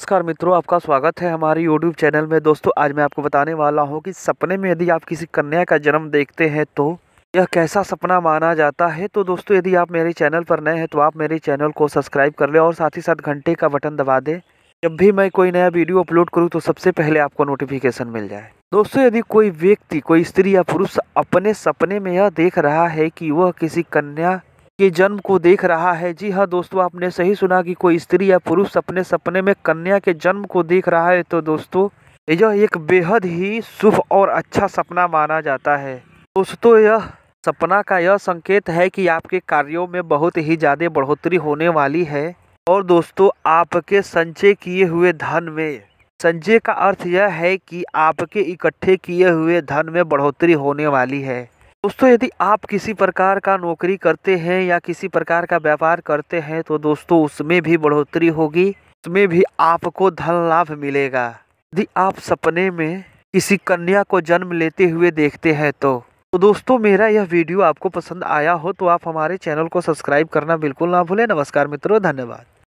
नमस्कार मित्रों आपका स्वागत है हमारे YouTube चैनल में दोस्तों आज मैं आपको बताने वाला हूँ कि सपने में यदि आप किसी कन्या का जन्म देखते हैं तो यह कैसा सपना माना जाता है तो दोस्तों यदि आप मेरे चैनल पर नए हैं तो आप मेरे चैनल को सब्सक्राइब कर लें और साथ ही साथ घंटे का बटन दबा दें जब भी मैं कोई नया वीडियो अपलोड करूँ तो सबसे पहले आपको नोटिफिकेशन मिल जाए दोस्तों यदि कोई व्यक्ति कोई स्त्री या पुरुष अपने सपने में यह देख रहा है कि वह किसी कन्या के जन्म को देख रहा है जी हाँ दोस्तों आपने सही सुना कि कोई स्त्री या पुरुष अपने सपने में कन्या के जन्म को देख रहा है तो दोस्तों यह एक बेहद ही शुभ और अच्छा सपना माना जाता है दोस्तों यह सपना का यह संकेत है कि आपके कार्यों में बहुत ही ज़्यादा बढ़ोतरी होने वाली है और दोस्तों आपके संचय किए हुए धन में संचय का अर्थ यह है कि आपके इकट्ठे किए हुए धन में बढ़ोतरी होने वाली है दोस्तों यदि आप किसी प्रकार का नौकरी करते हैं या किसी प्रकार का व्यापार करते हैं तो दोस्तों उसमें भी बढ़ोतरी होगी उसमें भी आपको धन लाभ मिलेगा यदि आप सपने में किसी कन्या को जन्म लेते हुए देखते हैं तो तो दोस्तों मेरा यह वीडियो आपको पसंद आया हो तो आप हमारे चैनल को सब्सक्राइब करना बिल्कुल ना भूलें नमस्कार मित्रों धन्यवाद